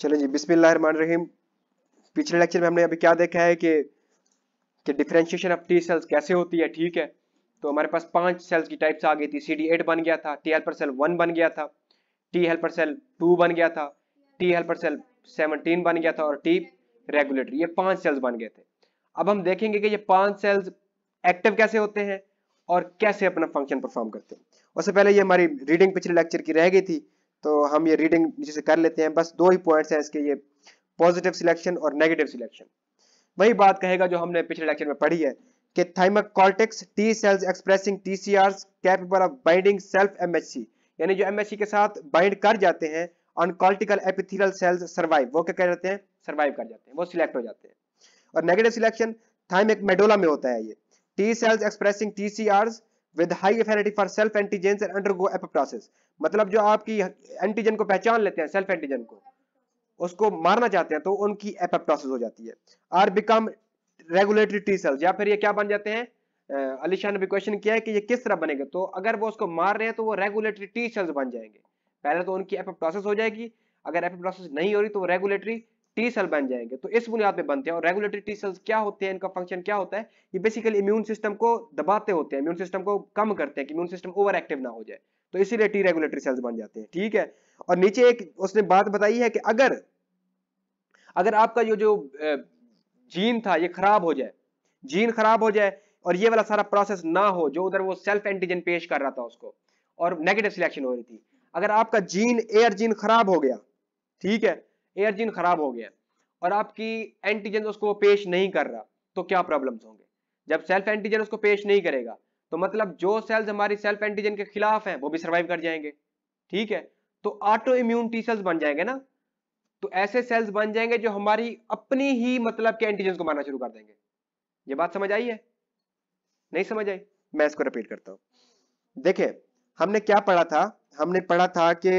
चलो जी बिस्मिल्लाहमान रहीम पिछले लेक्चर में हमने अभी क्या देखा है कि कि डिफ्रेंशिएशन ऑफ टी सेल्स कैसे होती है ठीक है तो हमारे पास पांच सेल्स की टाइप्स आ गई थी सी डी एट बन गया था टी हेल्पर सेल वन बन गया था टी हेल्पर सेल टू बन गया था टी हेल्पर सेल सेवनटीन बन गया था और टी रेगुलेटर ये पांच सेल्स बन गए थे अब हम देखेंगे कि ये पांच सेल्स एक्टिव कैसे होते हैं और कैसे अपना फंक्शन परफॉर्म करते हैं उससे पहले ये हमारी रीडिंग पिछले लेक्चर की रह गई थी तो हम ये रीडिंग जिसे कर लेते हैं बस दो ही पॉइंट्स हैं इसके ये पॉजिटिव सिलेक्शन और नेगेटिव सिलेक्शन वही बात कहेगा जो हमने पिछले लेक्चर में पढ़ी है कि thymic cortex T cells expressing T C R capable of binding self M H C यानी जो एम एच सी के साथ बाइंड कर जाते हैं on cortical epithelial cells survive वो क्या कह जाते हैं सर्वाइव कर जाते हैं वो सिलेक्ट हो जाते हैं और नेगेटिव सिलेक्शन थाइमिक मेडोला में होता है ये T cells expressing T C Rs with high affinity for self antigens and undergo apoptosis मतलब जो आपकी एंटीजन को पहचान लेते हैं सेल्फ एंटीजन को उसको मारना चाहते हैं तो उनकी एपोप्टोसिस हो जाती है are become regulatory T cells या फिर ये क्या बन जाते हैं अलीशान ने भी क्वेश्चन किया है कि ये किस तरह बनेंगे तो अगर वो उसको मार रहे हैं तो वो रेगुलेटरी टी सेल्स बन जाएंगे पहले तो उनकी एपोप्टोसिस हो जाएगी अगर एपोप्टोसिस नहीं हो रही तो वो रेगुलेटरी टी सेल बन जाएंगे तो इस बुनियाद पे बनते हैं और रेगुलेटरी टी सेल्स क्या होते हैं इनका फंक्शन क्या होता है ये बेसिकली इम्यून सिस्टम को दबाते होते हैं इम्यून सिस्टम को कम करते हैं कि इम्यून सिस्टम ओवर एक्टिव ना हो जाए तो इसीलिए टी रेगुलेटरी सेल्स बन जाते हैं ठीक है और नीचे एक उसने बात बताई है कि अगर अगर आपका जो जो जीन था ये खराब हो जाए जीन खराब हो जाए और ये वाला सारा प्रोसेस ना हो जो उधर वो सेल्फ एंटीजन पेश कर रहा था उसको और नेगेटिव सिलेक्शन हो रही थी अगर आपका जीन एयर जीन खराब हो गया ठीक है एयर खराब हो गया और आपकी एंटीजन उसको पेश नहीं कर रहा तो क्या प्रॉब्लम्स होंगे जब सेल्फ एंटीजन उसको पेश नहीं करेगा तो मतलब जो सेल्स हमारी सेल्फ एंटीजन के खिलाफ हैं वो भी सर्वाइव कर जाएंगे ठीक है तो ऑटो इम्यून टी सेल्स बन जाएंगे ना तो ऐसे सेल्स बन जाएंगे जो हमारी अपनी ही मतलब के एंटीजन को मारना शुरू कर देंगे ये बात समझ आई है नहीं समझ आई मैं इसको रिपीट करता हूं देखिये हमने क्या पढ़ा था हमने पढ़ा था कि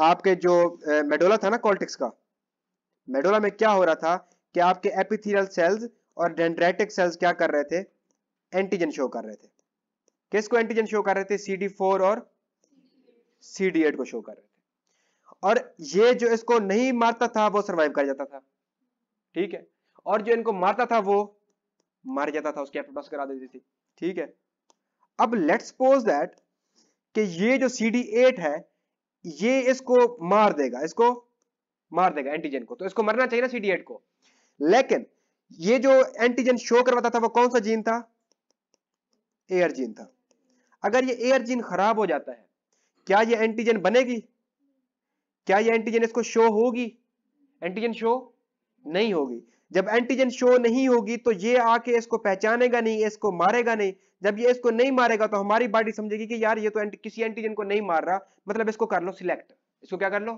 आपके जो मेडोला था ना कॉल्टिक्स का मेडोला में क्या हो रहा था कि आपके एपिथीरियल सेल्स और डेंड्रेटिक सेल्स क्या कर रहे थे एंटीजन शो कर रहे थे किसको एंटीजन शो कर रहे थे सी और सी को शो कर रहे थे और ये जो इसको नहीं मारता था वो सर्वाइव कर जाता था ठीक है और जो इनको मारता था वो मर जाता था उसकी एफएमएस करा देती थी ठीक है अब लेट्स सपोज दैट कि ये जो सी डी एट है ये इसको मार देगा इसको मार देगा एंटीजन को तो इसको मरना चाहिए ना सीडीएट को लेकिन ये जो एंटीजन शो करवाता था वो कौन सा जीन था एयर जीन था अगर ये एयर जीन खराब हो जाता है क्या ये एंटीजन बनेगी क्या ये एंटीजन इसको शो होगी एंटीजन शो नहीं होगी जब एंटीजन शो नहीं होगी तो ये आके इसको पहचानेगा नहीं इसको मारेगा नहीं जब ये इसको नहीं मारेगा तो हमारी बॉडी समझेगी कि यार ये तो एंट, किसी एंटीजन को नहीं मार रहा मतलब इसको कर लो सिलेक्ट इसको क्या कर लो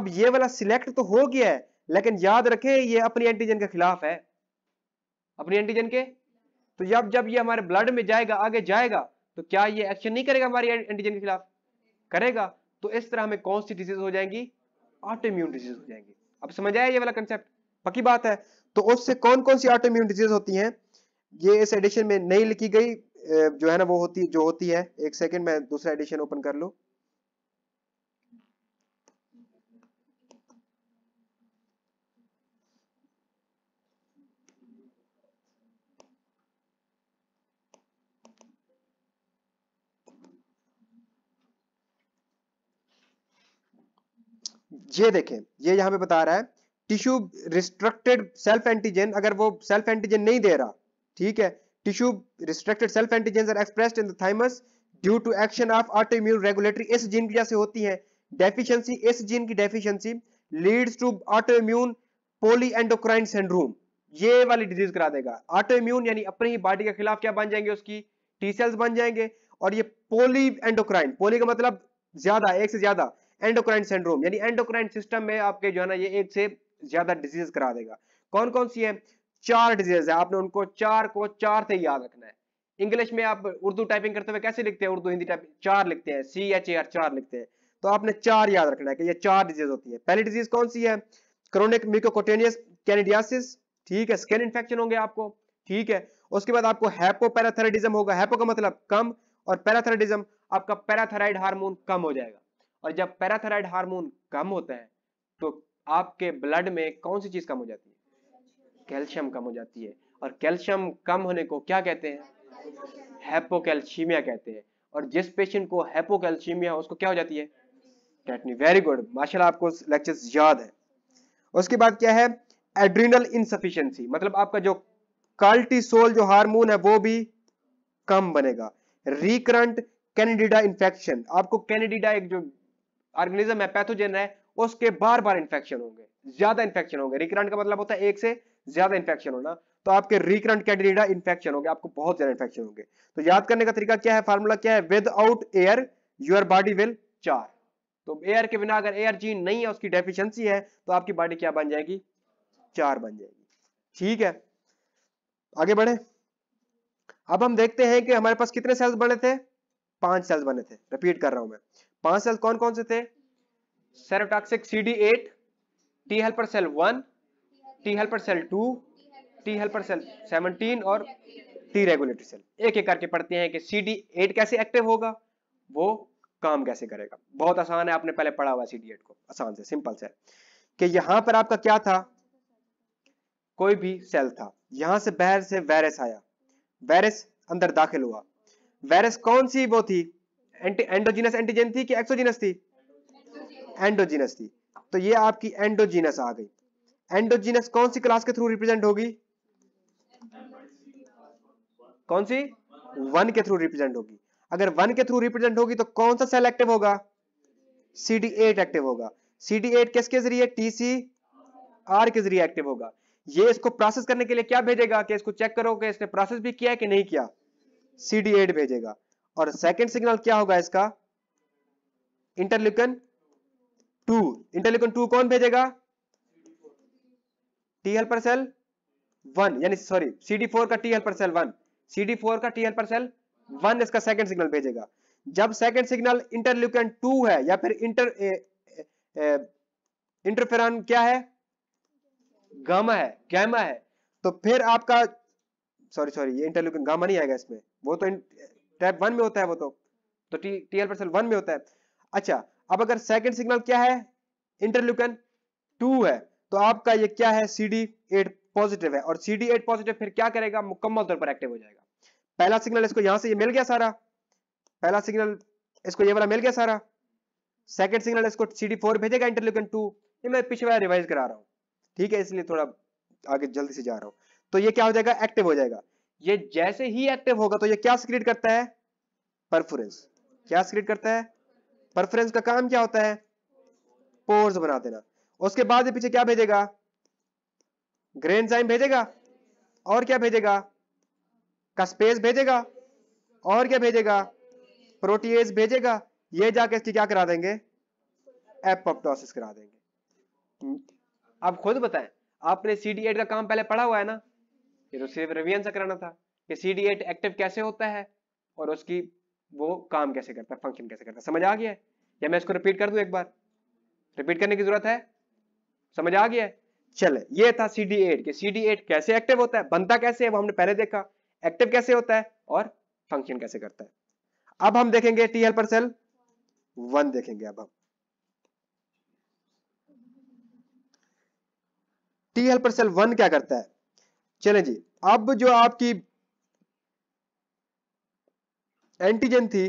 अब ये वाला सिलेक्ट तो हो गया है लेकिन याद रखें ये अपनी एंटीजन के खिलाफ है अपनी एंटीजन के तो जब जब ये हमारे ब्लड में जाएगा आगे जाएगा तो क्या ये एक्शन नहीं करेगा हमारी एंटीजन के खिलाफ करेगा तो इस तरह हमें कौन सी डिजीज हो जाएंगी ऑटो इम्यून डिजीज हो जाएंगी अब समझ आया ये वाला कंसेप्ट पक्की बात है तो उससे कौन कौन सी ऑटोम्यून डिजीज होती हैं ये इस एडिशन में नहीं लिखी गई जो है ना वो होती जो होती है एक सेकेंड में दूसरा एडिशन ओपन कर लू ये देखें ये यहां पे बता रहा है टिश्यू रिस्ट्रक्टेड सेल्फ एंटीजन अगर वो सेल्फ एंटीजन नहीं दे रहा ठीक है tissue restricted self antigen are expressed in the thymus due to action of auto immune regulatory इस जीन की वजह से होती है डेफिशिएंसी इस जीन की deficiency leads to auto immune poly endocrine syndrome ये वाली डिजीज करा देगा ऑटो इम्यून यानी अपने ही बॉडी के खिलाफ क्या बन जाएंगे उसकी टी सेल्स बन जाएंगे और ये पोली एंडोक्राइन पोली का मतलब ज्यादा एक से ज्यादा एंडोक्राइन सिंड्रोम यानी एंडोक्राइन सिस्टम में आपके जो है ना ये एक से ज्यादा डिजीज करा देगा कौन कौन सी है चार डिजीज है आपने उनको चार को चार से याद रखना है इंग्लिश में आप उर्दू टाइपिंग करते हुए कैसे लिखते हैं उर्दू हिंदी टाइपिंग चार लिखते हैं सी एच ए आर चार लिखते हैं तो आपने चार याद रखना है कि ये चार डिजीज होती है पहली डिजीज कौन सी है क्रोनिक मिकोकोटेनियस कैनिडियासिस ठीक है स्किन इन्फेक्शन होंगे आपको ठीक है उसके बाद आपको हैपोपैराथायरॉइडिज्म होगा हैपो का मतलब कम और पैराथायरॉइडिज्म आपका पैराथायराइड हार्मोन कम हो जाएगा और जब पैराथायराइड हार्मोन कम होता है तो आपके ब्लड में कौन सी चीज कम हो जाती है कैल्शियम कम हो जाती है और कैल्शियम कम होने को क्या कहते हैं हैपोकैल्शीमिया कहते हैं और जिस पेशेंट को हैपोकैल्शीमिया उसको क्या हो जाती है टेटनी वेरी गुड माशा आपको लेक्चर याद है उसके बाद क्या है एड्रीनल इनसफिशियंसी मतलब आपका जो कार्टिसोल जो हार्मोन है वो भी कम बनेगा रिकरंट कैनेडिडा इंफेक्शन आपको कैनेडिडा एक जो ऑर्गेनिज्म है पैथोजन है उसके बार बार इंफेक्शन होंगे ज्यादा इंफेक्शन होंगे रिकरेंट का मतलब होता है एक से ज्यादा इंफेक्शन होना तो आपके रिकरेंट कैंडिडेटा इन्फेक्शन होंगे आपको बहुत ज्यादा इन्फेक्शन होंगे तो याद करने का तरीका क्या है फार्मूला क्या है without air your body will चार तो एयर के बिना अगर एयर जीन नहीं है उसकी डेफिशिएंसी है तो आपकी बॉडी क्या बन जाएगी चार बन जाएगी ठीक है आगे बढ़े अब हम देखते हैं कि हमारे पास कितने सेल्स बने थे पांच सेल्स बने थे रिपीट कर रहा हूं मैं पांच सेल्स कौन कौन से थे cytotoxic C D eight T helper cell one T helper cell two T helper cell seventeen और टी रेगुलेटरी सेल एक एक करके पढ़ते हैं कि सी डी एट कैसे एक्टिव होगा वो काम कैसे करेगा बहुत आसान है आपने पहले पढ़ा हुआ सी डी एट को आसान से सिंपल से कि यहां पर आपका क्या था कोई भी सेल था यहां से बाहर से वायरस आया वायरस अंदर दाखिल हुआ वायरस कौन सी वो थी एंटी एंडोजीनस एंटीजन थी कि एक्सोजीनस थी एंडोजीनस थी तो ये आपकी एंडोजीनस आ गई एंडोजीनस कौन सी क्लास के थ्रू रिप्रेजेंट होगी कौन सी वन के थ्रू रिप्रेजेंट होगी अगर वन के थ्रू रिप्रेजेंट होगी तो कौन सा सेल एक्टिव होगा सी डी एट एक्टिव होगा सी डी एट किसके जरिए टी सी आर के जरिए एक्टिव होगा ये इसको प्रोसेस करने के लिए क्या भेजेगा कि इसको चेक करो कि इसने प्रोसेस भी किया है कि नहीं किया सी डी एट भेजेगा और सेकेंड सिग्नल क्या होगा इसका इंटरल्यूकन टू इंटेलिकॉन टू कौन भेजेगा टी हेल्पर सेल वन यानी सॉरी सी डी फोर का T helper cell one C D four का टी हेल्पर सेल वन इसका सेकंड सिग्नल भेजेगा जब सेकंड सिग्नल इंटरल्यूकन टू है या फिर इंटर इंटरफेरॉन क्या है गामा है गैमा है तो फिर आपका सॉरी सॉरी ये इंटरल्यूकन गामा नहीं आएगा इसमें वो तो टाइप वन में होता है वो तो तो टी टी एल पर सेल वन में होता है अच्छा अब अगर सेकंड सिग्नल क्या है इंटरल्यूकन टू है तो आपका ये क्या है सी डी एट पॉजिटिव है और सी डी एट पॉजिटिव फिर क्या करेगा मुकम्मल तौर पर एक्टिव हो जाएगा पहला सिग्नल इसको यहां से ये मिल गया सारा पहला सिग्नल इसको ये वाला मिल गया सारा सेकंड सिग्नल इसको सी डी फोर भेजेगा इंटरल्यूकन टू ये मैं पिछले वाला रिवाइज करा रहा हूँ ठीक है इसलिए थोड़ा आगे जल्दी से जा रहा हूँ तो ये क्या हो जाएगा एक्टिव हो जाएगा ये जैसे ही एक्टिव होगा तो ये क्या सिक्रिएट करता है परफोरेंस क्या सिक्रिएट करता है परफरेंस का काम क्या होता है पोर्स बना देना उसके बाद ये पीछे क्या भेजेगा ग्रेन साइन भेजेगा और क्या भेजेगा कस्पेस भेजेगा और क्या भेजेगा प्रोटीएज भेजेगा ये जाके इसकी क्या करा देंगे एपोप्टोसिस करा देंगे आप हम्म। खुद बताएं आपने सी डी एट का काम पहले पढ़ा हुआ है ना ये तो सिर्फ रिवियन से कराना था कि सी डी एट एक्टिव कैसे होता है और उसकी वो काम कैसे करता है फंक्शन कैसे करता है समझ आ गया है या मैं इसको रिपीट कर दूं एक बार रिपीट करने की जरूरत है समझ आ गया है चले ये था C D eight C D eight कैसे एक्टिव होता है बनता कैसे है वो हमने पहले देखा एक्टिव कैसे होता है और फंक्शन कैसे करता है अब हम देखेंगे टी हेल्पर सेल वन देखेंगे अब हम टी हेल्पर सेल वन क्या करता है चले जी अब जो आपकी एंटीजन थी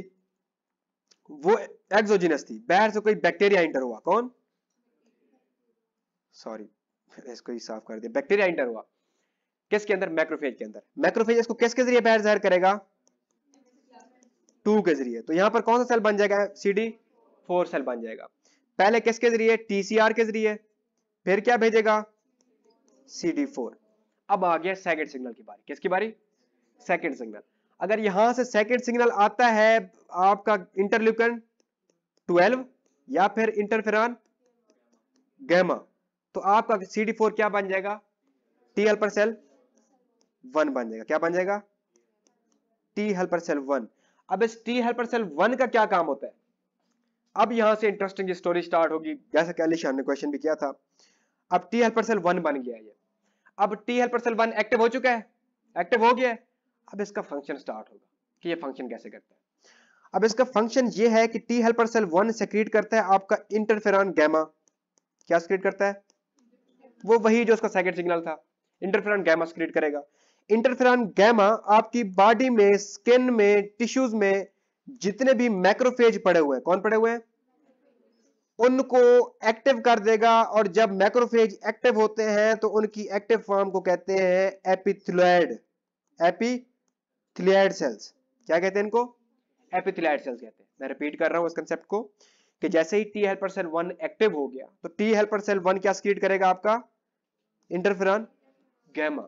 वो एक्सोजिनस थी बाहर से कोई बैक्टीरिया इंटर हुआ कौन सॉरी इसको ही साफ कर दिया बैक्टीरिया इंटर हुआ किसके अंदर मैक्रोफेज के अंदर मैक्रोफेज इसको किसके जरिए बाहर जहर करेगा टू के जरिए तो यहां पर कौन सा सेल बन जाएगा सी डी फोर सेल बन जाएगा पहले किसके जरिए टीसीआर के जरिए फिर क्या भेजेगा सी डी फोर अब आ गया सेकेंड सिग्नल की बारी किसकी बारी सेकेंड सिग्नल अगर यहां से सेकेंड सिग्नल आता है आपका इंटरल्यूकन 12 या फिर इंटरफेरॉन गैमा तो आपका सी डी फोर क्या बन जाएगा टी हेल्पर सेल वन बन जाएगा क्या बन जाएगा टी हेल्पर सेल वन अब इस टी हेल्पर सेल वन का क्या काम होता है अब यहां से इंटरेस्टिंग स्टोरी स्टार्ट होगी जैसा कहले शाह ने क्वेश्चन भी किया था अब टी हेल्पर सेल वन बन गया ये अब T helper cell one active हो चुका है एक्टिव हो गया है अब इसका फंक्शन स्टार्ट होगा कि ये फंक्शन कैसे करता है अब इसका फंक्शन ये है कि T helper cell one secrete करता है आपका इंटरफेरॉन गैमा क्या सेक्रीट करता है वो वही जो उसका सेकेंड सिग्नल था इंटरफेरॉन गैमा सेक्रीट करेगा इंटरफेरॉन गैमा आपकी बॉडी में स्किन में टिश्यूज में जितने भी मैक्रोफेज पड़े हुए हैं कौन पड़े हुए हैं उनको एक्टिव कर देगा और जब मैक्रोफेज एक्टिव होते हैं तो उनकी एक्टिव फॉर्म को कहते हैं एपिथुलॉइड एपी एपिथिलियाड सेल्स क्या कहते हैं इनको एपिथिलियाड सेल्स कहते हैं मैं रिपीट कर रहा हूं उस कंसेप्ट को कि जैसे ही T helper cell one active हो गया तो टी हेल्पर सेल वन क्या स्क्रीट करेगा आपका interferon gamma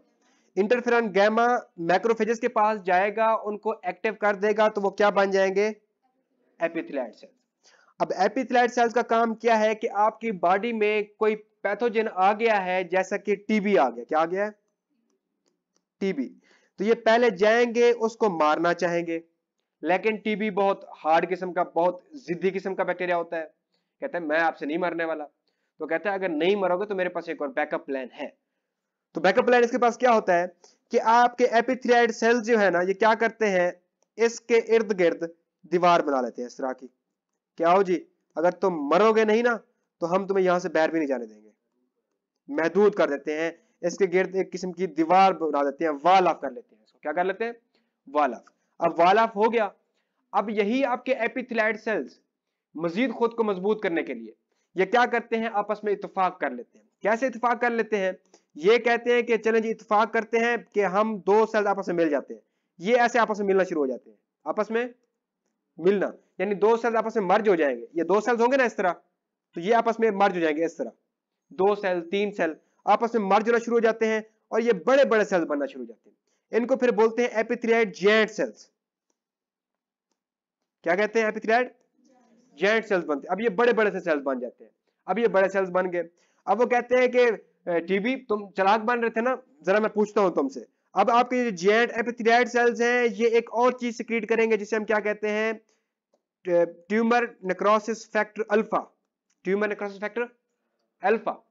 interferon gamma macrophages के पास जाएगा उनको एक्टिव कर देगा तो वो क्या बन जाएंगे एपिथिलाइट सेल्स अब एपिथिलाइट सेल्स का काम क्या है कि आपकी बॉडी में कोई पैथोजन आ गया है जैसा कि टीबी आ गया क्या आ गया है टीबी तो ये पहले जाएंगे उसको मारना चाहेंगे लेकिन टीबी बहुत हार्ड किस्म का बहुत जिद्दी किस्म का बैक्टीरिया होता है कहता है मैं आपसे नहीं मरने वाला तो कहता है अगर नहीं मरोगे तो मेरे पास एक और बैकअप प्लान है तो बैकअप प्लान इसके पास क्या होता है कि आपके एपिथ्रियाइड सेल जो है ना ये क्या करते हैं इसके इर्द गिर्द दीवार बना लेते हैं इस तरह की क्या हो जी अगर तुम मरोगे नहीं ना तो हम तुम्हें यहां से बाहर भी नहीं जाने देंगे महदूद कर देते हैं इसके गिर्द एक किस्म की दीवार बना देते हैं वाल ऑफ कर लेते हैं इसको क्या कर लेते हैं वाल ऑफ अब वाल ऑफ हो गया अब यही आपके एपिथिलाइड सेल्स मजीद खुद को मजबूत करने के लिए ये क्या करते हैं आपस में इतफाक कर लेते हैं कैसे इतफाक कर लेते हैं ये कहते हैं कि चलें जी इतफाक करते हैं कि हम दो सेल्स आपस में मिल जाते हैं ये ऐसे आपस में मिलना शुरू हो जाते हैं आपस में मिलना यानी दो सेल्स आपस में मर्ज हो जाएंगे ये दो सेल्स होंगे ना इस तरह तो ये आपस में मर्ज हो जाएंगे इस तरह दो सेल तीन सेल आपस में मर्ज होना शुरू हो जाते हैं और ये बड़े बड़े सेल्स बनना शुरू हो जाते हैं इनको फिर बोलते हैं एपिथ्रियाइड जेंट सेल्स क्या कहते हैं एपिथ्रियाइड जेंट सेल्स बनते हैं अब ये बड़े बड़े से सेल्स बन जाते हैं अब ये बड़े सेल्स बन गए अब वो कहते हैं कि टीबी तुम चलाक बन रहे थे ना जरा मैं पूछता हूं तुमसे अब आपके जो जेंट एपिथ्रियाइड सेल्स हैं ये एक और चीज सिक्रीट करेंगे जिसे हम क्या कहते हैं tumour necrosis factor alpha tumour necrosis factor alpha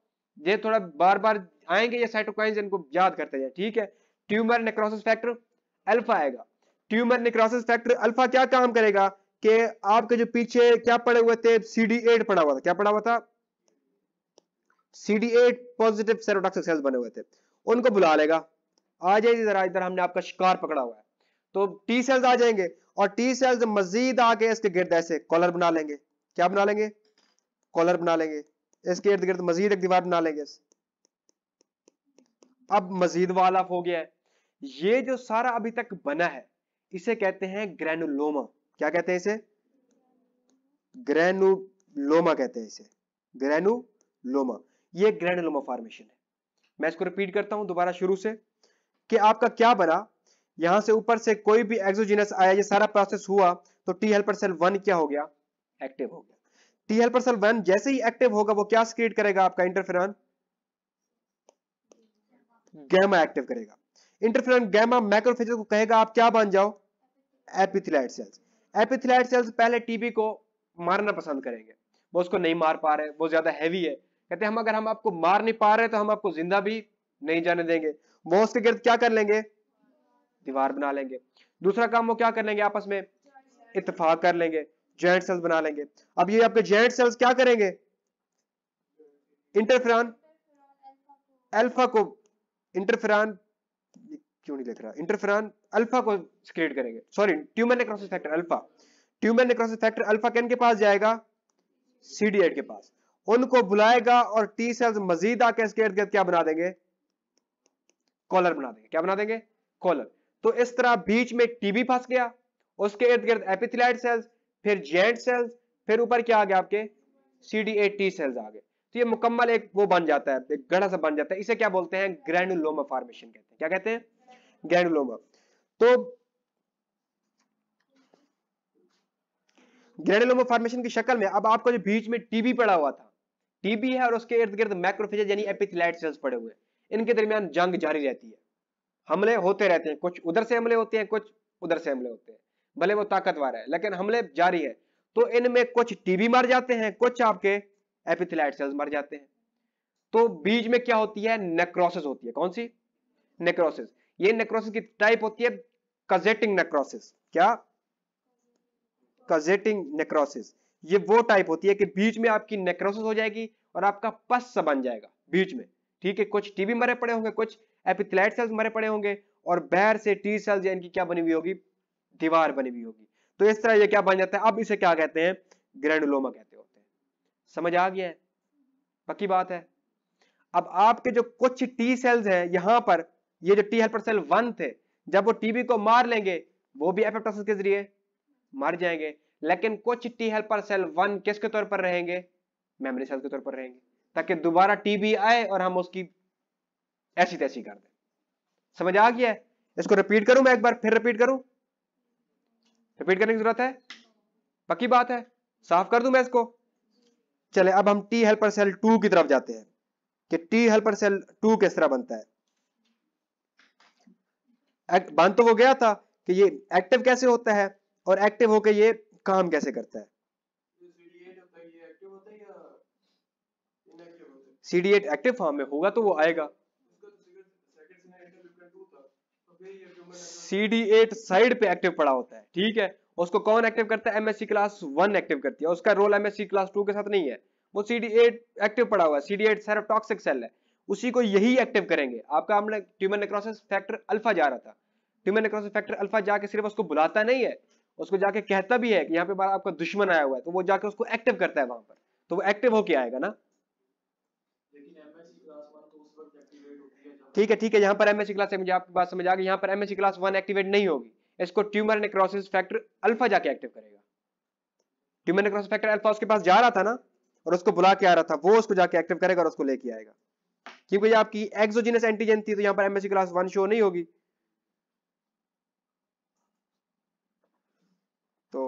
ये थोड़ा बार बार आएंगे ये साइटोकाइंस इनको याद करते जाए ठीक है ट्यूमर नेक्रोसिस फैक्टर अल्फा आएगा ट्यूमर नेक्रोसिस फैक्टर अल्फा क्या काम करेगा कि आपके जो पीछे क्या पड़े हुए थे सी डी एट पड़ा हुआ था क्या पड़ा हुआ था C D eight positive cytotoxic cells बने हुए थे उनको बुला लेगा आ जाइए जरा इधर हमने आपका शिकार पकड़ा हुआ है तो टी सेल्स आ जाएंगे और टी सेल्स मजीद आके इसके गिरद ऐसे कॉलर बना लेंगे क्या बना लेंगे कॉलर बना लेंगे इसके इर्द गिर्द मजीद एक दीवार बना लेंगे अब मजीद वालाफ हो गया है ये जो सारा अभी तक बना है इसे कहते हैं ग्रेनुलोमा क्या कहते हैं इसे ग्रेनुलोमा कहते हैं इसे ग्रेनुलोमा ये ग्रेनुलोमा फॉर्मेशन है मैं इसको रिपीट करता हूं दोबारा शुरू से कि आपका क्या बना यहां से ऊपर से कोई भी एक्सोजिनस आया ये सारा प्रोसेस हुआ तो टी हेल्पर सेल वन क्या हो गया एक्टिव हो गया टी हेल्पर सेल वन जैसे ही एक्टिव होगा वो क्या सीक्रेट करेगा आपका इंटरफेरॉन गैमा एक्टिव करेगा इंटरफेरॉन गैमा मैक्रोफेज को कहेगा आप क्या बन जाओ एपिथिलाइट सेल्स एपिथिलाइट सेल्स पहले टीबी को मारना पसंद करेंगे वो उसको नहीं मार पा रहे वो ज्यादा हैवी है कहते हैं हम अगर हम आपको मार नहीं पा रहे तो हम आपको जिंदा भी नहीं जाने देंगे वो उसके गिर्द क्या कर लेंगे दीवार बना लेंगे दूसरा काम वो क्या कर लेंगे आपस में इतफाक कर लेंगे जॉइंट सेल्स बना लेंगे अब ये आपके जॉइंट सेल्स क्या करेंगे इंटरफ्रान अल्फा को इंटरफ्रान क्यों नहीं लिख रहा इंटरफ्रान अल्फा को क्रिएट करेंगे sorry tumour necrosis factor alpha tumour necrosis factor alpha कैन के पास जाएगा सीडीएड के पास उनको बुलाएगा और टी सेल्स मजीद आके इसके इर्द गिर्द क्या बना देंगे कॉलर बना देंगे क्या बना देंगे कॉलर तो इस तरह बीच में टीबी फंस गया उसके इर्द गिर्द एपिथिलाइट सेल्स फिर जेड सेल्स फिर ऊपर क्या आ गया आपके C D A T cells आ गए तो ये मुकम्मल एक वो बन जाता है एक गढ़ा सा बन जाता है इसे क्या बोलते हैं ग्रैंडुलोमा फॉर्मेशन कहते हैं क्या कहते हैं ग्रैंडुलोमा तो ग्रैंडुलोमा फॉर्मेशन की शक्ल में अब आपको जो बीच में टीबी पड़ा हुआ था टीबी है और उसके इर्द गिर्द मैक्रोफेज यानी एपिथेलाइट सेल्स पड़े हुए इनके दरमियान जंग जारी रहती है हमले होते रहते हैं कुछ उधर से हमले होते हैं कुछ उधर से हमले होते हैं भले वो ताकतवर है लेकिन हमले जारी है तो इनमें कुछ टीबी मर जाते हैं कुछ आपके एपिथिलाइट सेल्स मर जाते हैं तो बीज में क्या होती है नेक्रोसिस होती है कौन सी नेक्रोसिस ये नेक्रोसिस की टाइप होती है कजेटिंग नेक्रोसिस क्या कजेटिंग नेक्रोसिस ये वो टाइप होती है कि बीज में आपकी नेक्रोसिस हो जाएगी और आपका पस बन जाएगा बीज में ठीक है कुछ टीबी मरे पड़े होंगे कुछ एपिथिलाइट सेल्स मरे पड़े होंगे और बैर से टी सेल्स इनकी क्या बनी हुई होगी दीवार बनी हुई होगी तो इस तरह ये क्या बन जाता है अब इसे क्या कहते हैं ग्रैंडुलोमा कहते होते हैं समझ आ गया है पक्की बात है अब आपके जो कुछ टी सेल्स हैं यहां पर ये जो टी हेल्पर सेल वन थे जब वो टीबी को मार लेंगे वो भी एपेप्टोसिस के जरिए मर जाएंगे लेकिन कुछ टी हेल्पर सेल वन किसके तौर पर रहेंगे मेमोरी सेल के तौर पर रहेंगे ताकि दोबारा टीबी आए और हम उसकी ऐसी तैसी कर दें समझ आ गया इसको रिपीट करूं मैं एक बार फिर रिपीट करूं रिपीट करने की जरूरत है पक्की बात है साफ कर दू मैं इसको चले अब हम टी हेल्पर सेल टू की तरफ जाते हैं कि टी हेल्पर सेल टू किस तरह बनता है बंद तो वो गया था कि ये एक्टिव कैसे होता है और एक्टिव होकर ये काम कैसे करता है सीडीएट एक्टिव फॉर्म में होगा तो वो आएगा CD8 साइड पे एक्टिव पड़ा होता है ठीक है उसको कौन एक्टिव करता है एमएससी क्लास वन एक्टिव करती है उसका रोल एमएससी क्लास टू के साथ नहीं है वो सी डी एट एक्टिव पड़ा हुआ है C D eight cytotoxic cell है उसी को यही एक्टिव करेंगे आपका हमने ट्यूमर नेक्रोसिस फैक्टर अल्फा जा रहा था ट्यूमर नेक्रोसिस फैक्टर अल्फा जाके सिर्फ उसको बुलाता नहीं है उसको जाके कहता भी है कि यहाँ पे हमारा आपका दुश्मन आया हुआ है तो वो जाके उसको एक्टिव करता है वहां पर तो वो एक्टिव होके आएगा ना ठीक है ठीक है यहाँ पर एमएससी क्लास मुझे आपकी बात समझ आ गई यहाँ पर एमएससी क्लास वन एक्टिवेट नहीं होगी इसको ट्यूमर नेक्रोसिस फैक्टर अल्फा जाके एक्टिव करेगा ट्यूमर नेक्रोसिस फैक्टर अल्फा उसके पास जा रहा था ना और उसको बुला के आ रहा था वो उसको जाके एक्टिव करेगा और उसको लेके आएगा क्योंकि ये आपकी एक्सोजिनस एंटीजन थी तो यहाँ पर एमएससी क्लास वन शो नहीं होगी तो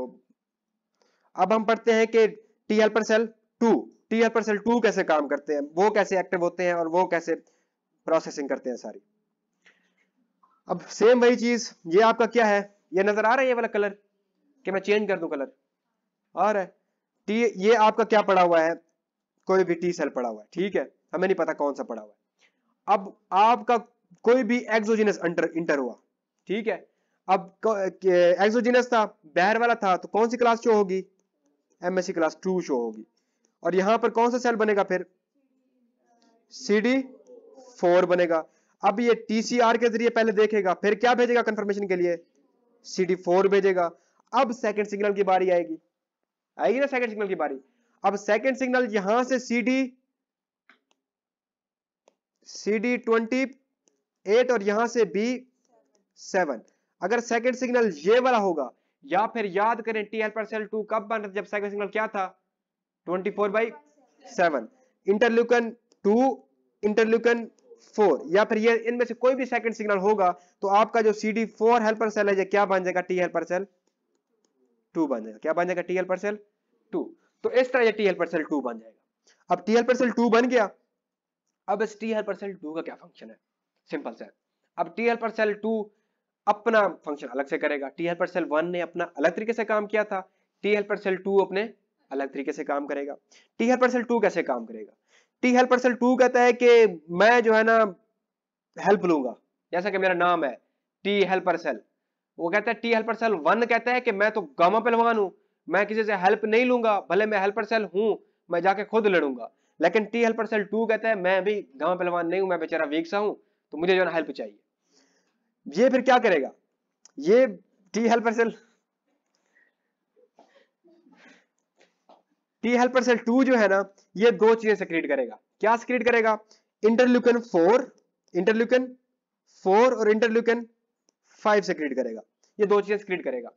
अब हम पढ़ते हैं कि T helper cell two T helper cell two कैसे काम करते हैं वो कैसे एक्टिव होते हैं और वो कैसे प्रोसेसिंग करते हैं सारी अब सेम वही चीज ये आपका क्या है ये नजर आ रहा है ये वाला कलर कि मैं चेंज कर दू कलर आ रहा है टी ये आपका क्या पड़ा हुआ है कोई भी टी सेल पड़ा हुआ है ठीक है हमें नहीं पता कौन सा पड़ा हुआ है अब आपका कोई भी एक्सोजिनस अंटर इंटर हुआ ठीक है अब एक्सोजिनस था बहर वाला था तो कौन सी क्लास शो होगी एमएससी क्लास टू शो होगी और यहां पर कौन सा सेल बनेगा फिर सी डी फोर बनेगा अब ये टीसीआर के जरिए पहले देखेगा फिर क्या भेजेगा कंफर्मेशन के लिए सी फोर भेजेगा अब सेकंड सिग्नल की बारी आएगी आएगी ना सेकंड सिग्नल की बारी अब सेकंड सिग्नल यहां से C D C D twenty eight और यहां से बी सेवन अगर सेकंड सिग्नल ये वाला होगा या फिर याद करें टी एल पर सेल टू कब बन रहा जब सेकंड सिग्नल क्या था twenty four by seven interleukin two interleukin four या फिर ये इनमें से कोई भी सेकंड सिग्नल होगा तो आपका जो C D four helper cell है क्या बन जाएगा टी हेल्पर सेल टू बन जाएगा क्या बन जाएगा टी हेल्पर सेल टू तो इस तरह ये टी हेल्पर सेल टू बन जाएगा अब टी हेल्पर सेल टू बन गया अब इस टी हेल्पर सेल टू का क्या फंक्शन है सिंपल सा अब टी हेल्पर सेल टू अपना फंक्शन अलग से करेगा टी हेल्पर सेल वन ने अपना अलग तरीके से काम किया था टी हेल्पर सेल टू अपने अलग तरीके से काम करेगा टी हेल्पर सेल टू कैसे काम करेगा टी हेल्पर सेल टू कहता है कि मैं जो है ना हेल्प लूंगा जैसा कि मेरा नाम है टी हेल्पर सेल वो कहता है टी हेल्पर सेल वन कहता है कि मैं तो गामा पहलवान हूं मैं किसी से हेल्प नहीं लूंगा भले मैं हेल्पर सेल हूं मैं जाके खुद लड़ूंगा लेकिन टी हेल्पर सेल टू कहता है मैं भी गामा पहलवान नहीं हूं मैं बेचारा वीक सा हूं तो मुझे जो है ना हेल्प चाहिए ये फिर क्या करेगा ये T helper cell T helper cell two जो है ना ये दो चीजें सिक्रीट करेगा क्या सिक्रीट करेगा इंटरल्यूकन फोर इंटरल्यूकन फोर और इंटरल्यूकन फाइव सिक्रीट करेगा ये दो चीजें सिक्रीट करेगा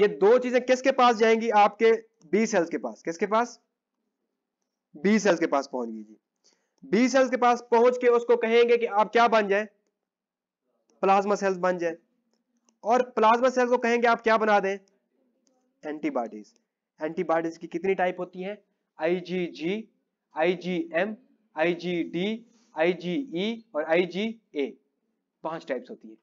ये दो चीजें किसके पास जाएंगी आपके बी सेल्स के पास किसके पास बी सेल्स के पास पहुंच गई बी सेल्स के पास पहुंच के उसको कहेंगे कि आप क्या बन जाए प्लाज्मा सेल्स बन जाए और प्लाज्मा सेल्स को कहेंगे आप क्या बना दें एंटीबॉडीज एंटीबॉडीज की कितनी टाइप होती है आईजीजी आई जी ई और ए पांच टाइप्स होती है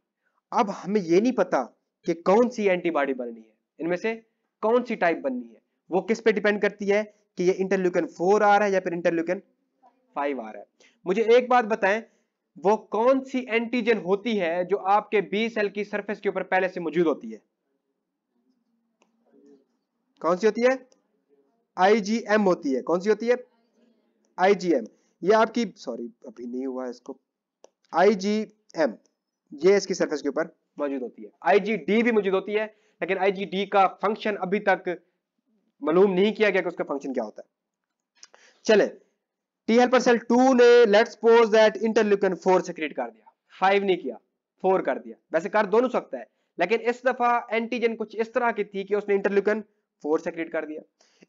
अब हमें ये नहीं पता कि कौन सी एंटीबॉडी बननी है इनमें से कौन सी टाइप बननी है वो किस पे डिपेंड करती है कि ये इंटरल्यूकन फोर आ रहा है या फिर इंटरल्यूकन फाइव आ रहा है मुझे एक बात बताएं वो कौन सी एंटीजन होती है जो आपके बी सेल की सरफेस के ऊपर पहले से मौजूद होती है कौन सी होती है आईजीएम होती है कौन सी होती है आईजीएम ये आपकी सॉरी अभी नहीं हुआ इसको आईजीएम ये इसकी सरफेस के ऊपर मौजूद होती है आईजीडी भी मौजूद होती है लेकिन आईजीडी का फंक्शन अभी तक मालूम नहीं किया गया कि उसका फंक्शन क्या होता है चले टी हेल्पर सेल टू ने let suppose that interleukin four से क्रिएट कर दिया फाइव नहीं किया फोर कर दिया वैसे कर दोनों सकता है लेकिन इस दफा एंटीजन कुछ इस तरह की थी कि उसने इंटरल्यूकन फोर से क्रिएट कर दिया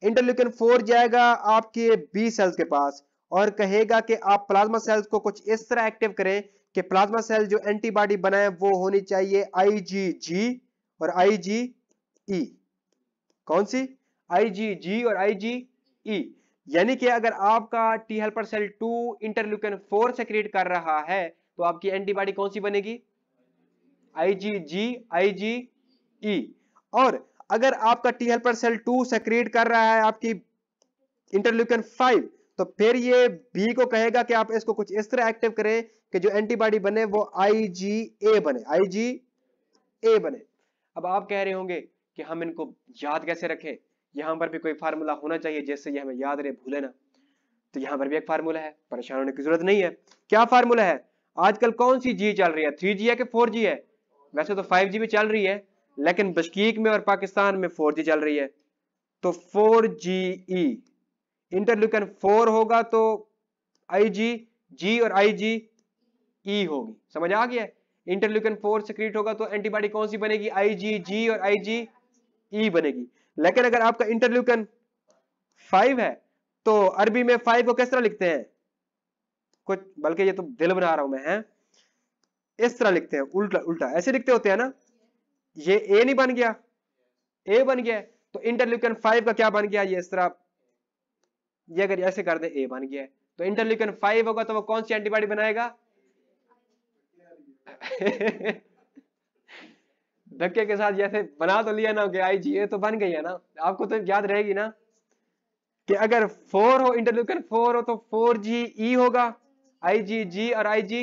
इंटरल्यूकिन फोर जाएगा आपके बी सेल्स के पास और कहेगा कि आप प्लाज्मा सेल्स को कुछ इस तरह एक्टिव करें कि प्लाज्मा सेल जो एंटीबॉडी बनाए वो होनी चाहिए आईजीजी और आईजीई e। कौन सी आईजीजी और आईजीई e। यानी कि अगर आपका T helper cell two interleukin four से क्रिएट कर रहा है तो आपकी एंटीबॉडी कौन सी बनेगी आईजीजी आईजीई e। और अगर आपका T helper cell two secrete कर रहा है आपकी इंटरल्यूकन फाइव तो फिर ये बी को कहेगा कि आप इसको कुछ इस तरह एक्टिव करें कि जो एंटीबॉडी बने वो आई जी ए बने आई जी ए बने अब आप कह रहे होंगे कि हम इनको याद कैसे रखें यहां पर भी कोई फार्मूला होना चाहिए जिससे ये हमें याद रहे भूले ना तो यहां पर भी एक फार्मूला है परेशान होने की जरूरत नहीं है क्या फार्मूला है आजकल कौन सी जी चल रही है थ्री जी है कि फोर जी है वैसे तो फाइव जी भी चल रही है लेकिन बशकीक में और पाकिस्तान में 4G चल रही है तो 4GE इंटरल्यूकन 4 होगा तो IG G और E होगी समझ आ गया इंटरल्यूकन 4 सिक्रीट होगा तो एंटीबॉडी कौन सी बनेगी जी और E बनेगी लेकिन अगर आपका इंटरल्यूकन 5 है तो अरबी में 5 को किस तरह लिखते हैं कुछ बल्कि ये तो दिल बना रहा हूं मैं है इस तरह लिखते हैं उल्टा उल्टा ऐसे लिखते होते हैं ना ये ए नहीं बन गया ए बन गया तो इंटरल्यूकन फाइव का क्या बन गया ये इस तरह ये अगर ऐसे कर दे ए बन गया तो इंटरल्यूकन फाइव होगा तो वो कौन सी एंटीबॉडी बनाएगा धक्के के साथ जैसे बना तो लिया ना कि आई जी ए तो बन गई है ना आपको तो याद रहेगी ना कि अगर फोर हो इंटरल्यूकन फोर हो तो फोर जी ई होगा आई जी जी और आई जी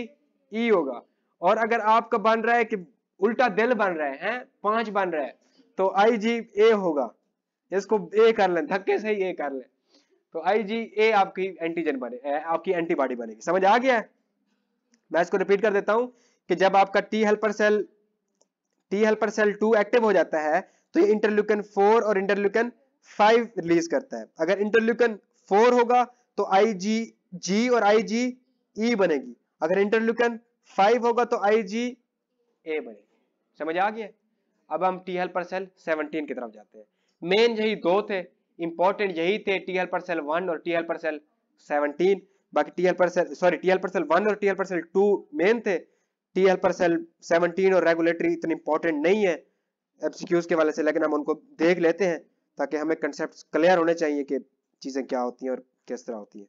ई होगा और अगर आपका बन रहा है कि उल्टा दिल बन रहे हैं पांच बन रहे हैं तो आई जी ए होगा इसको ए कर लें धक्के से ही ए कर लें तो आई जी ए आपकी एंटीजन बने आपकी एंटीबॉडी बनेगी समझ आ गया मैं इसको रिपीट कर देता हूं कि जब आपका T helper cell T helper cell two active हो जाता है तो ये इंटरल्यूकन फोर और इंटरल्यूकन फाइव रिलीज करता है अगर इंटरल्यूकन फोर होगा तो आई जी जी और आई जी ई बनेगी अगर इंटरल्यूकन फाइव होगा तो आई जी ए बनेगी समझ आ गया अब हम टी हेल्पर सेल सेवनटीन की तरफ जाते हैं मेन यही दो थे इंपॉर्टेंट यही थे टी हेल्पर सेल वन और टी हेल्पर सेल सेवनटीन बाकी T helper cell sorry T helper cell one और T helper cell two main थे टी हेल्पर सेल सेवनटीन और रेगुलेटरी इतनी इंपॉर्टेंट नहीं है एमसीक्यूज के वाले से लेकिन हम उनको देख लेते हैं ताकि हमें कंसेप्ट क्लियर होने चाहिए कि चीजें क्या होती हैं और किस तरह होती हैं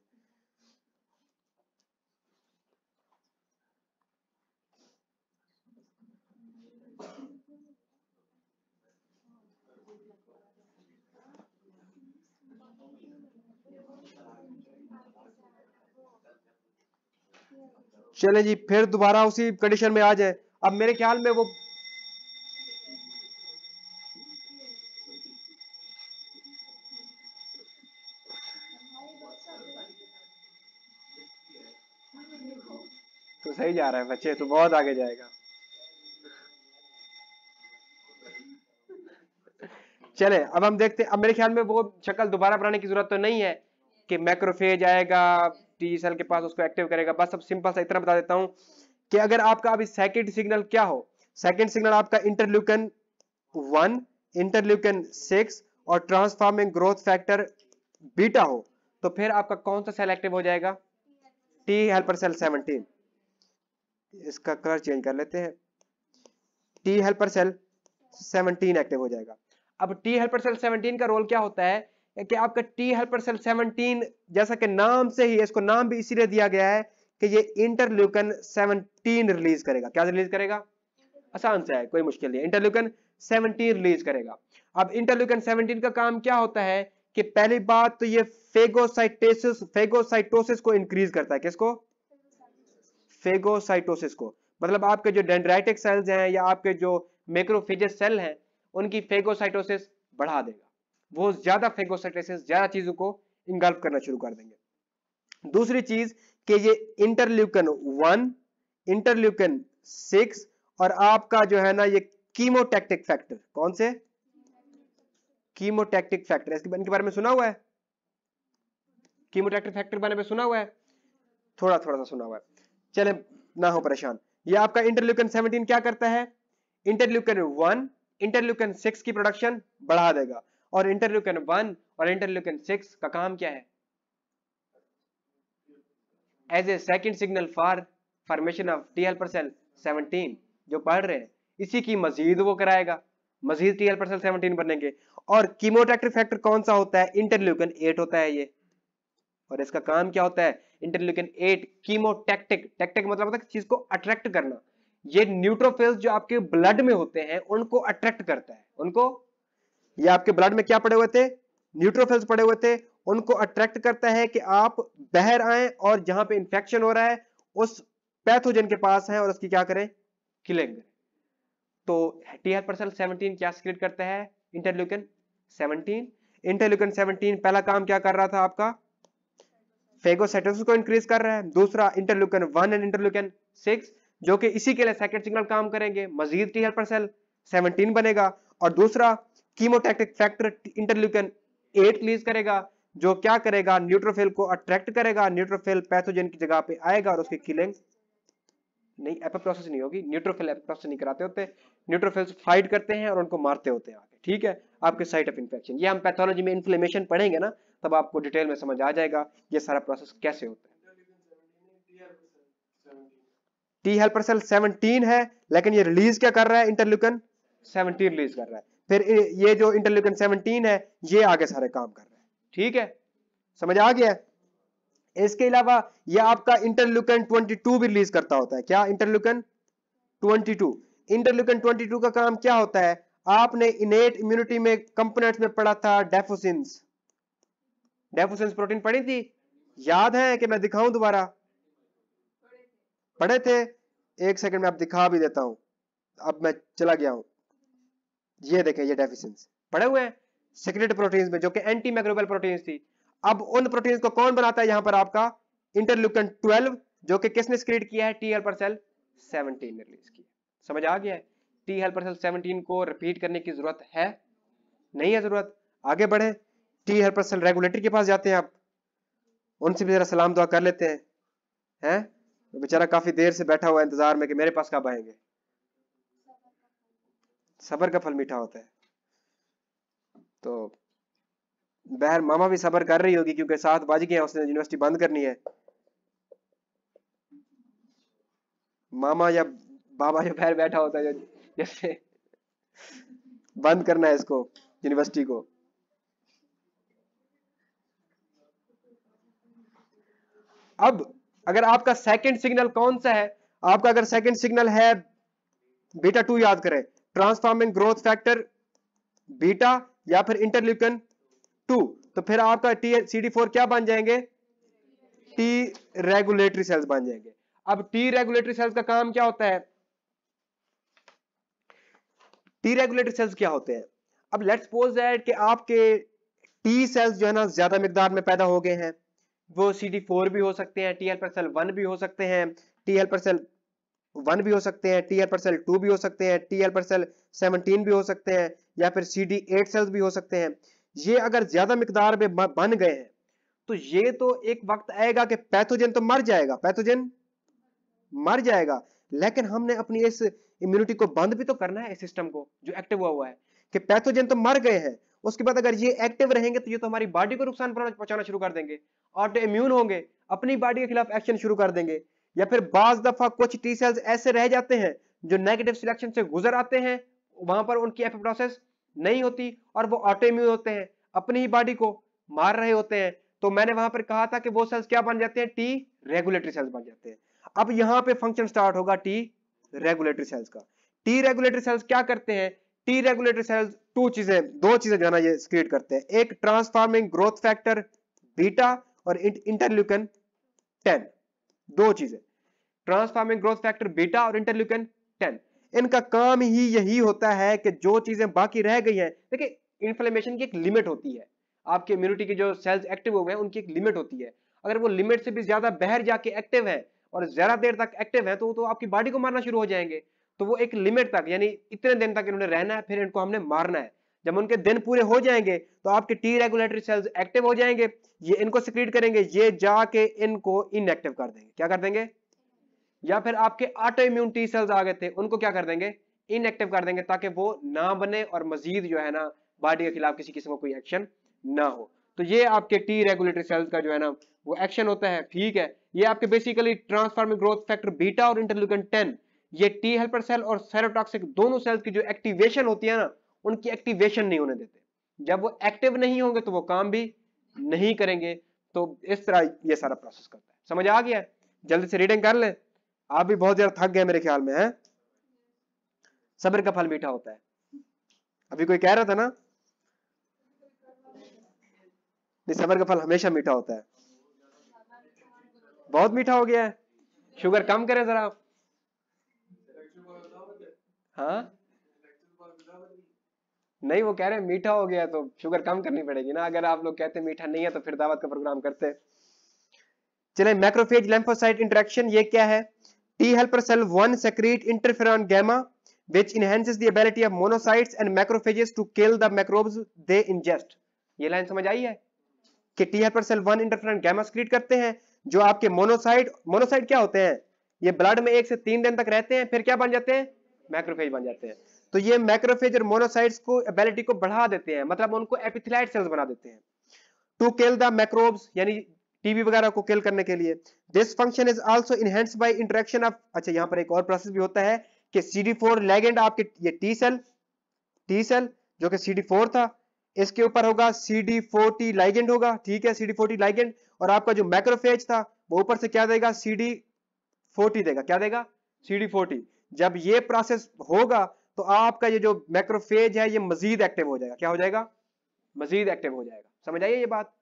चले जी फिर दोबारा उसी कंडीशन में आ जाए अब मेरे ख्याल में वो तो सही जा रहा है बच्चे तो बहुत आगे जाएगा चले अब हम देखते अब मेरे ख्याल में वो शक्ल दोबारा बनाने की जरूरत तो नहीं है कि मैक्रोफेज आएगा टी सेल के पास उसको एक्टिव करेगा बस अब सिंपल सा इतना बता देता हूं कि अगर आपका अभी सेकेंड सिग्नल क्या हो सेकेंड सिग्नल आपका इंटरल्यूकन वन इंटरल्यूकन सिक्स और ट्रांसफार्मिंग ग्रोथ फैक्टर बीटा हो तो फिर आपका कौन सा सेल एक्टिव हो जाएगा टी हेल्पर सेल सेवनटीन इसका कलर चेंज कर लेते हैं T helper cell seventeen active हो जाएगा अब टी हेल्पर सेल सेवनटीन का रोल क्या होता है कि आपका टी हेल्पर सेल 17 जैसा कि नाम से ही इसको नाम भी इसीलिए दिया गया है कि ये इंटरल्यूकन 17 रिलीज करेगा क्या रिलीज करेगा आसान से है कोई मुश्किल नहीं इंटरल्यूकन 17 रिलीज करेगा अब इंटरल्यूकन 17 का काम क्या होता है कि पहली बात तो ये फेगोसाइटेसिस फेगोसाइटोसिस को इंक्रीज करता है किसको फेगोसाइटोसिस को मतलब आपके जो डेंड्राइटिक सेल्स हैं या आपके जो मेक्रोफिजिस सेल हैं उनकी फेगोसाइटोसिस बढ़ा देगा वो ज्यादा फेगोसाइटेसिस ज्यादा चीजों को इंगल्फ करना शुरू कर देंगे दूसरी चीज कि ये इंटरल्यूकन वन इंटरल्यूकन सिक्स और आपका जो है ना ये कीमोटेक्टिक फैक्टर कौन से कीमोटेक्टिक फैक्टर इसके इनके बारे में सुना हुआ है कीमोटेक्टिक फैक्टर बारे में सुना हुआ है थोड़ा थोड़ा सा सुना हुआ है चले ना हो परेशान ये आपका इंटरल्यूकन सेवनटीन क्या करता है इंटरल्यूकन वन इंटरल्यूकन सिक्स की प्रोडक्शन बढ़ा देगा और इंटरल्यूकन वन और इंटरल्यूकन सिक्स का काम क्या है as a second signal for formation of T L per cell seventeen जो पढ़ रहे हैं इसी की मजीद वो कराएगा मजीद टी एल परसेल सेवनटीन बनेंगे और कीमोटैक्टिव फैक्टर कौन सा होता है इंटरल्यूकन एट होता है ये और इसका काम क्या होता है इंटरल्यूकन एट कीमोटैक्टिक टैक्टिक मतलब होता है चीज को अट्रैक्ट करना ये न्यूट्रोफिल्स जो आपके ब्लड में होते हैं उनको अट्रैक्ट करता है उनको ये आपके ब्लड में क्या पड़े हुए थे न्यूट्रोफिल्स पड़े हुए थे उनको अट्रैक्ट करता है कि आप बहर आए और जहां पे इंफेक्शन हो रहा है उस पैथोजन के पास है और उसकी क्या करें किलिंग तो टीआर परसल सेवनटीन क्या सिक्रेट करता है इंटरल्यूकन सेवनटीन इंटरल्यूकन सेवनटीन पहला काम क्या कर रहा था आपका फेगोसाइटोसिस को इंक्रीज कर रहा है दूसरा interleukin one and interleukin six जो कि इसी के लिए सेकेंड सिग्नल काम करेंगे मजीद टी हेल्पर सेल सेवनटीन बनेगा और दूसरा chemotactic factor interleukin eight release करेगा जो क्या करेगा न्यूट्रोफिल को अट्रैक्ट करेगा न्यूट्रोफिल पैथोजन की जगह पे आएगा और उसकी किलिंग नहीं एपोप्टोसिस नहीं होगी न्यूट्रोफिल एपोप्टोसिस नहीं कराते होते न्यूट्रोफिल्स फाइट करते हैं और उनको मारते होते हैं आगे ठीक है आपके साइट ऑफ इन्फेक्शन ये हम पैथोलॉजी में इन्फ्लेमेशन पढ़ेंगे ना तब आपको डिटेल में समझ आ जाएगा ये सारा प्रोसेस कैसे होता है टी हेल्पर सेल 17 है लेकिन ये रिलीज क्या कर रहा है इंटरल्यूकन 17 रिलीज कर रहा है फिर ये जो इंटरल्यूकन 17 है ये आगे सारे काम कर रहे हैं ठीक है समझ आ गया इसके अलावा ये आपका इंटरल्यूकन 22 भी रिलीज करता होता है क्या इंटरल्यूकन 22 इंटरल्यूकन 22 का काम क्या होता है आपने इनेट इम्यूनिटी में कंपोनेंट में पढ़ा था डेफोसिंस डेफोसिंस प्रोटीन पढ़ी थी याद है कि मैं दिखाऊं दोबारा पढ़े थे एक सेकंड में आप दिखा भी देता हूं अब मैं चला गया हूं ये देखें ये डेफिशिएंसी पड़े हुए हैं सिक्रेट प्रोटीन्स में जो कि एंटी माइक्रोबियल प्रोटीन्स थी अब उन प्रोटीन्स को कौन बनाता है यहां पर आपका इंटरल्यूकन 12 जो कि किसने स्क्रीड किया है टी हेल्पर सेल 17 ने रिलीज किया समझ आ गया है टी हेल्पर सेल 17 को रिपीट करने की जरूरत है नहीं है जरूरत आगे बढ़े टी हेल्पर सेल रेगुलेटर के पास जाते हैं आप उनसे भी जरा सलाम दुआ कर लेते हैं हैं बेचारा काफी देर से बैठा हुआ है इंतजार में कि मेरे पास कब आएंगे सबर का फल मीठा होता है तो बहर मामा भी सबर कर रही होगी क्योंकि साथ बज गए उसने यूनिवर्सिटी बंद करनी है मामा या बाबा जो बहर बैठा होता है जैसे बंद करना है इसको यूनिवर्सिटी को अब अगर आपका सेकंड सिग्नल कौन सा है आपका अगर सेकंड सिग्नल है बीटा टू याद करें ट्रांसफॉर्म ग्रोथ फैक्टर बीटा या फिर इंटरल्यूकन टू तो फिर आपका टी सी डी फोर क्या बन जाएंगे टी रेगुलेटरी सेल्स बन जाएंगे अब टी रेगुलेटरी सेल्स का काम क्या होता है टी रेगुलेटरी सेल्स क्या होते हैं अब लेट्स सपोज दैट कि आपके टी सेल्स जो है ना ज्यादा मिकदार में पैदा हो गए हैं वो सी डी फोर भी हो सकते हैं टी एल पर सेल वन भी हो सकते हैं टी एल पर सेल वन भी हो सकते हैं टी एल सेल टू भी हो सकते हैं टी एल सेल सेवनटीन भी हो सकते हैं या फिर सी डी एट सेल्स भी हो सकते हैं ये अगर ज्यादा मिकदार में बन गए हैं तो ये तो एक वक्त आएगा कि पैथोजन तो मर जाएगा पैथोजन मर जाएगा लेकिन हमने अपनी इस इम्यूनिटी को बंद भी तो करना है इस सिस्टम को जो एक्टिव हुआ हुआ है कि पैथोजन तो मर गए हैं उसके बाद अगर ये एक्टिव रहेंगे तो ये तो हमारी बॉडी को नुकसान पहुंचाना शुरू कर देंगे ऑटो तो इम्यून होंगे अपनी बॉडी के खिलाफ एक्शन शुरू कर देंगे या फिर बाज दफा कुछ टी सेल्स ऐसे रह जाते हैं जो नेगेटिव सिलेक्शन से गुजर आते हैं वहां पर उनकी एपिप्टोसिस नहीं होती और वो ऑटोम्यून होते हैं अपनी ही बॉडी को मार रहे होते हैं तो मैंने वहां पर कहा था कि वो सेल्स क्या बन जाते हैं टी रेगुलेटरी सेल्स बन जाते हैं अब यहाँ पे फंक्शन स्टार्ट होगा टी रेगुलेटरी सेल्स का टी रेगुलेटरी सेल्स क्या करते हैं टी रेगुलेटरी सेल्स टू चीजें दो चीजें जाना ये क्रिएट करते हैं एक ट्रांसफार्मिंग ग्रोथ फैक्टर बीटा और इंटरल्यूकन टेन दो चीजें ट्रांसफार्मिंग ग्रोथ फैक्टर बीटा और इंटरल्यूकन टेन इनका काम ही यही होता है कि जो चीजें बाकी रह गई हैं देखिए इन्फ्लेमेशन की एक लिमिट होती है आपके इम्यूनिटी की जो सेल्स एक्टिव हो गए उनकी एक लिमिट होती है अगर वो लिमिट से भी ज्यादा बहर जाके एक्टिव है और ज्यादा देर तक एक्टिव है तो वो तो आपकी बॉडी को मारना शुरू हो जाएंगे तो वो एक लिमिट तक यानी इतने दिन तक इन्होंने रहना है फिर इनको हमने मारना है जब उनके दिन पूरे हो जाएंगे तो आपके टी रेगुलेटरी सेल्स एक्टिव हो जाएंगे ये इनको सिक्रीट करेंगे ये जाके इनको इनएक्टिव कर देंगे क्या कर देंगे या फिर आपके ऑटो इम्यून टी सेल्स आ गए थे उनको क्या कर देंगे इनएक्टिव कर देंगे ताकि वो ना बने और मजीद जो है ना बॉडी के खिलाफ किसी किस्म का कोई एक्शन ना हो तो ये आपके टी रेगुलेटरी सेल्स का जो है ना वो एक्शन होता है ठीक है ये आपके basically transforming growth factor beta और इंटरल्यूकन टेन ये टी हेल्पर सेल और सेरोटॉक्सिक दोनों सेल्स की जो एक्टिवेशन होती है ना उनकी एक्टिवेशन नहीं होने देते जब वो एक्टिव नहीं होंगे तो वो काम भी नहीं करेंगे तो इस तरह ये सारा प्रोसेस करता है समझ आ गया जल्दी से रीडिंग कर ले आप भी बहुत ज्यादा थक गए मेरे ख्याल में है सबर का फल मीठा होता है अभी कोई कह रहा था ना नहीं सब्र का फल हमेशा मीठा होता है बहुत मीठा हो गया है शुगर कम करें जरा आप हाँ नहीं वो कह रहे हैं मीठा हो गया तो शुगर कम करनी पड़ेगी ना अगर आप लोग कहते हैं मीठा नहीं है तो फिर दावत का प्रोग्राम करते चले मैक्रोफेज लैम्फोसाइट इंटरेक्शन ये क्या है T helper cell one secrete interferon gamma which enhances the ability of monocytes and macrophages to kill the microbes they ingest ये लाइन समझ आई है कि T helper cell one interferon gamma secrete करते हैं जो आपके मोनोसाइट मोनोसाइट क्या होते हैं ये ब्लड में एक से तीन दिन तक रहते हैं फिर क्या बन जाते हैं मैक्रोफेज बन जाते हैं तो ये मैक्रोफेज और मोनोसाइट्स को एबिलिटी को बढ़ा देते हैं मतलब उनको एपिथिलाइट सेल्स बना देते हैं टू किल द मैक्रोब्स यानी टीबी वगैरह को किल करने के लिए this function is also enhance by interaction of अच्छा यहाँ पर एक और प्रोसेस भी होता है कि सी डी फोर लेगेंड आपके ये टी सेल टी सेल जो कि सी डी फोर था इसके ऊपर होगा सी डी फोर्टी लाइगेंड होगा ठीक है सी डी फोर्टी लाइगेंड और आपका जो मैक्रोफेज था वो ऊपर से क्या देगा सी डी फोर्टी देगा क्या देगा सी डी फोर्टी जब ये प्रोसेस होगा तो आपका ये जो मैक्रोफेज है ये मजीद एक्टिव हो जाएगा क्या हो जाएगा मजीद एक्टिव हो जाएगा समझ आइए ये बात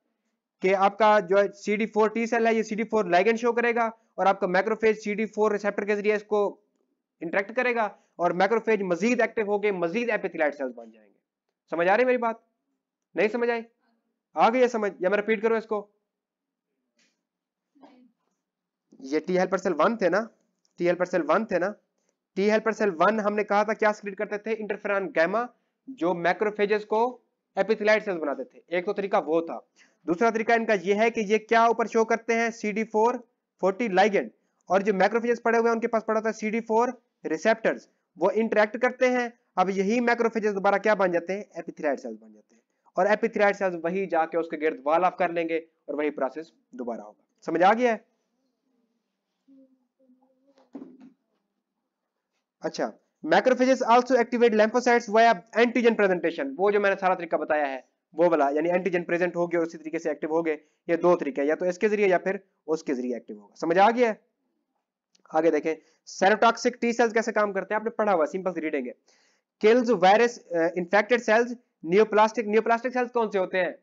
कि आपका जो है C D four T cell है ये C D four ligand show करेगा और आपका macrophage C D four receptor के जरिए इसको इंटरेक्ट करेगा और मैक्रोफेज मजीद एक्टिव हो गए मजीद एपिथिलाइट सेल्स बन जाएंगे समझ आ रही मेरी बात नहीं समझ आई आ गई समझ या मैं रिपीट करूं इसको ये टी हेल्पर सेल वन थे ना टी हेल्पर सेल वन थे ना टी हेल्पर सेल वन हमने कहा था क्या सीक्रेट करते थे इंटरफेरॉन गैमा जो मैक्रोफेजेस को एपिथिलाइट सेल्स बनाते थे एक तो तरीका वो था दूसरा तरीका इनका ये है कि ये क्या ऊपर शो करते हैं C D four forty ligand और जो मैक्रोफेजेस पड़े हुए हैं उनके पास पड़ा था सी डी फोर रिसेप्टर्स वो इंटरेक्ट करते हैं अब यही मैक्रोफेजेस दोबारा क्या बन जाते हैं एपिथिलाइट सेल्स बन जाते हैं और एपिथिलाइट सेल्स वही जाके उसके गिर्द वाल ऑफ कर लेंगे और वही प्रोसेस दोबारा होगा समझ आ गया है अच्छा macrophages also activate lymphocytes via antigen presentation वो जो मैंने सारा तरीका बताया है वो वाला यानी एंटीजन प्रेजेंट हो गया उसी तरीके से एक्टिव हो गए ये दो तरीके या तो इसके जरिए या फिर उसके जरिए एक्टिव होगा समझ आ गया आगे देखें सेरोटॉक्सिक टी सेल्स कैसे काम करते हैं आपने पढ़ा हुआ सिंपल से रीडिंग है kills virus infected cells neoplastic neoplastic cells कौन से होते हैं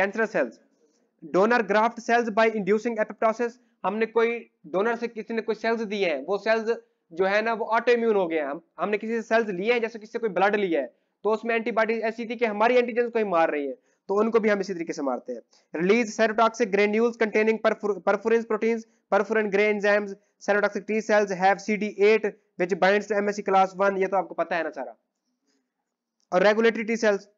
cancer cells donor graft cells by inducing apoptosis हमने कोई डोनर से किसी ने कोई सेल्स दिए हैं वो सेल्स जो है ना वो ऑटो इम्यून हो गए हैं हम हमने किसी से सेल्स लिए हैं जैसे किसी से कोई ब्लड लिया है तो उसमें एंटीबॉडीज ऐसी थी कि हमारी एंटीजन को ही मार रही है तो उनको भी हम इसी तरीके से मारते हैं release cytotoxic granules containing perforins proteins perforant granzymes cytotoxic T cells have CD eight which binds to MSC class 1 ये तो आपको पता है ना सारा और regulatory T cells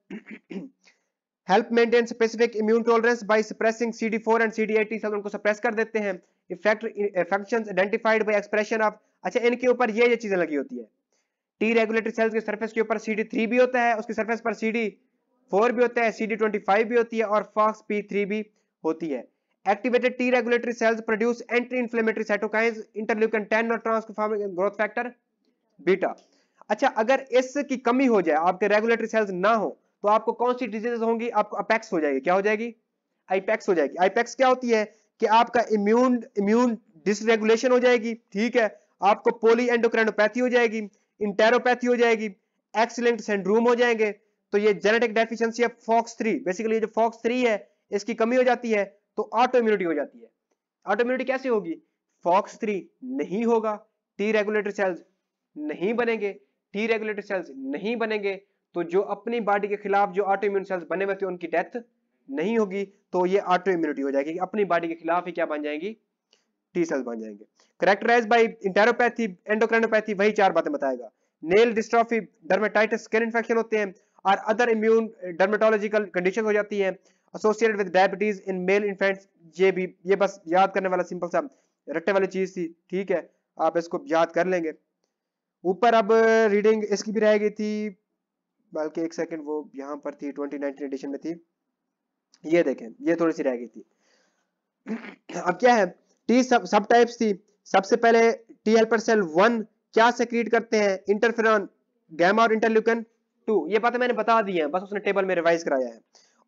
help maintain specific immune tolerance by suppressing CD four and CD eight T cells उनको suppress कर देते हैं आइडेंटिफाइड एक्सप्रेशन ऑफ अच्छा इनके ऊपर ये ये चीजें लगी होती है टी रेगुलेटरी सेल्स के के ऊपर सी डी थ्री भी होता है उसकी पर सी डी फोर भी होता है सी डी ट्वेंटी फाइव भी होती है और फॉक्स पी थ्री भी होती है activated T regulatory cells produce anti inflammatory cytokines interleukin ten और ग्रोथ फैक्टर बीटा अच्छा अगर इसकी कमी हो जाए आपके रेगुलेटरी सेल्स ना हो तो आपको कौन सी डिजीजेस होंगी आपको अपेक्स हो जाएगी क्या हो जाएगी आईपेक्स हो जाएगी आईपेक्स क्या होती है कि आपका इम्यून इम्यून डिसरेगुलेशन हो जाएगी ठीक है आपको पोली एंडोक्रेनोपैथी हो जाएगी इंटेरोपैथी हो जाएगी एक्सीलेंट सेंड्रोम हो जाएंगे तो ये genetic deficiency of fox three basically ये जो फॉक्स थ्री है इसकी कमी हो जाती है तो ऑटो इम्यूनिटी हो जाती है ऑटो इम्यूनिटी कैसे होगी फॉक्स थ्री नहीं होगा टी रेगुलेटर सेल्स नहीं बनेंगे टी रेगुलेटर सेल्स नहीं बनेंगे तो जो अपनी बॉडी के खिलाफ जो ऑटो इम्यून सेल्स बने हुए थे उनकी डेथ नहीं होगी तो ये ऑटो इम्यूनिटी हो जाएगी अपनी बॉडी के खिलाफ ही क्या बन जाएंगी टी सेल्स बन जाएंगे करेक्टराइज बाई इंटेरोपैथी एंडोक्राइनोपैथी वही चार बातें बताएगा nail dystrophy dermatitis skin infection होते हैं और अदर इम्यून डर्मेटोलॉजिकल कंडीशन हो जाती है associated with diabetes in male infants ये भी ये बस याद करने वाला सिंपल सा रट्टे वाली चीज थी ठीक है आप इसको याद कर लेंगे ऊपर अब रीडिंग इसकी भी रह गई थी बल्कि एक सेकंड वो यहाँ पर थी 2019 एडिशन में थी ये देखें ये थोड़ी सी रह गई थी अब क्या है टी सब सब टाइप्स थी सबसे पहले टी हेल्पर सेल वन क्या सेक्रीट करते हैं इंटरफेर गैमा और इंटरल्यूकन टू ये बातें मैंने बता दी है बस उसने टेबल में रिवाइज कराया है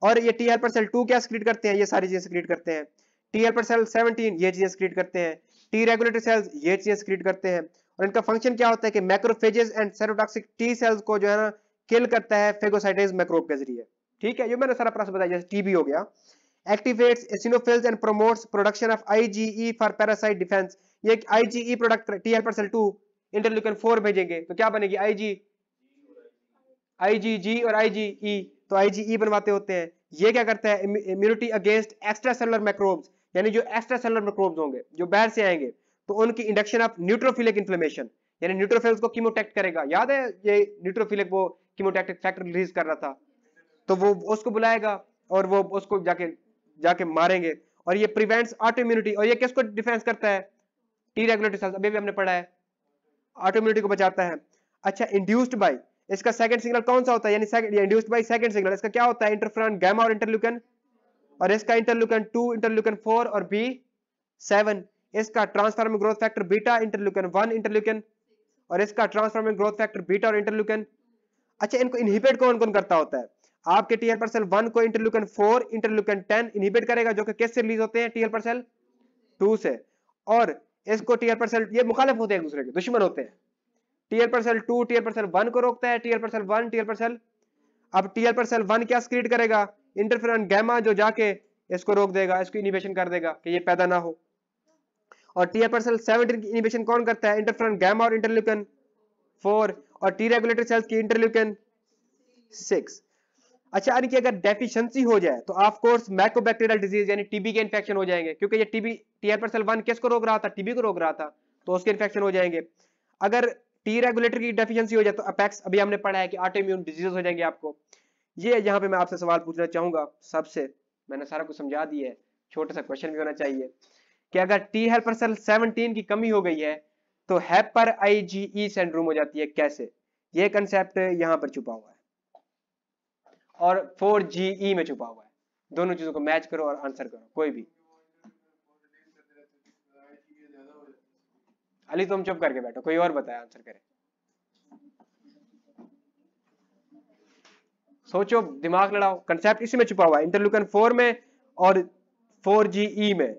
और ये टी हेल्पर सेल टू क्या सेक्रीट करते हैं ये सारी चीजें सेक्रीट करते हैं टी हेल्पर सेल सेवनटीन ये चीजें सेक्रीट करते हैं टी रेगुलेटरी सेल्स ये चीजें सेक्रीट करते हैं और इनका फंक्शन क्या होता है कि macrophages and cytotoxic T cells को जो है ना किल करता है फेगोसाइटेज मैक्रोब के जरिए ठीक है ये मैंने सारा प्रोसेस बताया जैसे टीबी हो गया activates eosinophils and promotes production of IgE for parasite defence ये IgE product T helper cell two interleukin four भेजेंगे तो क्या बनेगी आईजी आईजीजी e। e, और आईजीई e। तो आईजीई बनवाते होते हैं ये क्या करता है immunity against extracellular microbes यानी जो एक्स्ट्रा सेलर माइक्रोब्स होंगे जो बाहर से आएंगे तो उनकी इंडक्शन ऑफ न्यूट्रोफिलिक इन्फ्लेमेशन यानी न्यूट्रोफिल्स को कीमोटेक्ट करेगा याद है ये न्यूट्रोफिलिक वो कीमोटेक्टिक फैक्टर रिलीज कर रहा था तो वो उसको बुलाएगा और वो उसको जाके जाके मारेंगे और ये प्रिवेंट्स ऑटो इम्यूनिटी और ये किसको डिफेंस करता है टी रेगुलेटरी सेल्स अभी भी हमने पढ़ा है ऑटो इम्यूनिटी को बचाता है अच्छा इंड्यूस्ड बाई इसका सेकंड सिग्नल कौन सा होता है यानी second induced by second signal इसका क्या होता है इंटरफ्रॉन गामा और इंटरल्यूकन और इसका इंटरल्यूकन 2 इंटरल्यूकन 4 और बी 7 इसका transforming growth factor beta interleukin 1 interleukin और इसका ट्रांसफॉर्मिंग ग्रोथ फैक्टर बीटा और इंटरल्यूकन अच्छा इनको इनहिबिट कौन कौन करता होता है आपके टीएल पर सेल वन को interleukin four interleukin ten inhibit करेगा जो कि किससे रिलीज होते हैं टीएल पर सेल टू से और इसको टीएल पर सेल ये मुखालिफ होते हैं दूसरे के दुश्मन होते हैं TL per cell two TL per cell one को रोकता है TL per cell one TL per cell अब टीएल पर सेल वन क्या स्क्रीट करेगा इंटरफेरन गैमा जो जाके इसको रोक देगा इसको इनिबेशन कर देगा कि ये पैदा ना हो और टीएल पर सेल सेवन की इनिबेशन कौन करता है इंटरफेरन गैमा और इंटरल्यूकन फोर और टी रेगुलेटर सेल्स की इंटरल्यूकन सिक्स अच्छा यानी कि अगर डेफिशिएंसी हो जाए तो ऑफ कोर्स माइकोबैक्टीरियल डिजीज यानी टीबी के इन्फेक्शन हो जाएंगे क्योंकि ये टीबी सेल 1 किसको रोक रहा था टीबी को रोक रहा था तो उसके इन्फेक्शन हो जाएंगे अगर टी रेगुलेटर की डेफिशिएंसी हो जाए तो अपेक्स अभी हमने पढ़ा है कि ऑटोइम्यून डिजीज हो जाएंगे आपको ये यहाँ पे मैं आपसे सवाल पूछना चाहूंगा सबसे मैंने सारा कुछ समझा दिया है छोटा सा क्वेश्चन भी होना चाहिए कि अगर टी हेल्पर सेल 17 की कमी हो गई है तो हैपर आईजीई सिंड्रोम हो जाती है कैसे ये कंसेप्ट यहाँ पर छुपा हुआ है और फोर जी ई में छुपा हुआ है दोनों चीजों को मैच करो और आंसर करो कोई भी अली तुम चुप करके बैठो कोई और बताए आंसर करे सोचो दिमाग लड़ाओ कंसेप्ट इसी में छुपा हुआ है इंटरलुकन फोर में और फोर जी ई में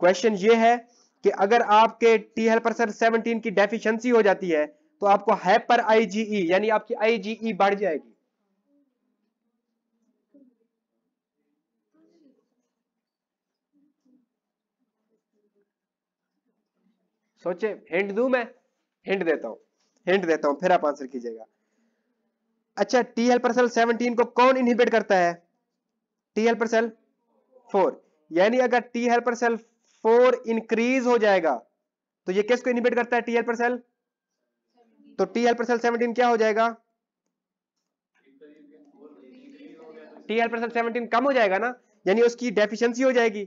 क्वेश्चन ये है कि अगर आपके टी हेल्पर सर सेवनटीन की डेफिशिएंसी हो जाती है तो आपको हाइपर आईजीई e, यानी आपकी आईजीई e बढ़ जाएगी सोचे हिंट दू मैं हिंट देता हूं हिंट देता हूं फिर आप आंसर कीजिएगा अच्छा टी हेल्पर सेल 17 को कौन इनहिबिट करता है टी हेल्पर सेल 4 यानी अगर टी हेल्पर सेल 4 इंक्रीज हो जाएगा तो ये किसको इनहिबिट करता है टी हेल्पर सेल तो टी एल प्रसल सेवनटीन क्या हो जाएगा टी एल प्रसल सेवनटीन कम हो जाएगा ना यानी उसकी डेफिशिएंसी हो जाएगी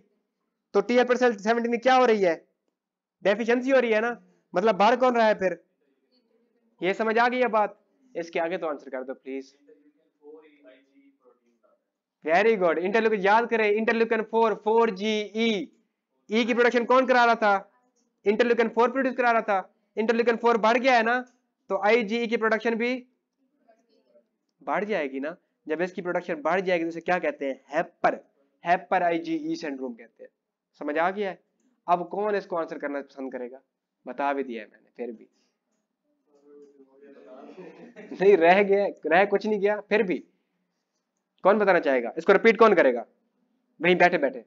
तो टी हेल्पर सेल 17 क्या हो रही है डेफिशिएंसी हो रही है ना मतलब बाहर कौन रहा है फिर ये समझ आ गई है बात इसके आगे तो आंसर कर दो प्लीज वेरी गुड इंटरल्यूक याद करें interleukin four four G E E की प्रोडक्शन कौन करा रहा था इंटरल्यूकन फोर प्रोड्यूस करा रहा था इंटरल्यूकन फोर बढ़ गया है ना तो आई e की प्रोडक्शन भी बढ़ जाएगी ना जब इसकी प्रोडक्शन बढ़ जाएगी तो इसे क्या कहते हैं हैपर हैपर आईजीई सिंड्रोम कहते हैं समझ आ गया है अब कौन इसको आंसर करना पसंद करेगा बता भी दिया है मैंने फिर भी नहीं रह गया रह कुछ नहीं गया फिर भी कौन बताना चाहेगा इसको रिपीट कौन करेगा वहीं बैठे बैठे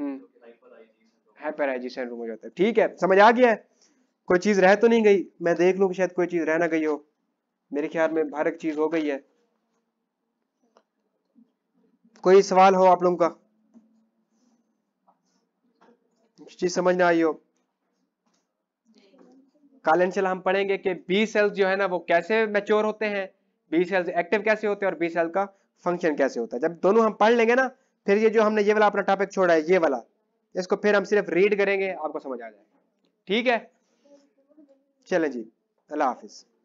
हाइपराइजेशन रूम हम्म। हो जाता है ठीक है समझ आ गया है कोई चीज रह तो नहीं गई मैं देख लू शायद कोई चीज रह ना गई हो मेरे ख्याल में हर एक चीज हो गई है कोई सवाल हो आप लोगों का चीज समझ ना आई हो काल इंशाल्लाह हम पढ़ेंगे कि बी सेल्स जो है ना वो कैसे मैच्योर होते हैं बी सेल्स एक्टिव कैसे होते हैं और बी सेल का फंक्शन कैसे होता है जब दोनों हम पढ़ लेंगे ना फिर ये जो हमने ये वाला अपना टॉपिक छोड़ा है ये वाला इसको फिर हम सिर्फ रीड करेंगे आपको समझ आ जाएगा ठीक है चलें जी अल्लाह हाफिज़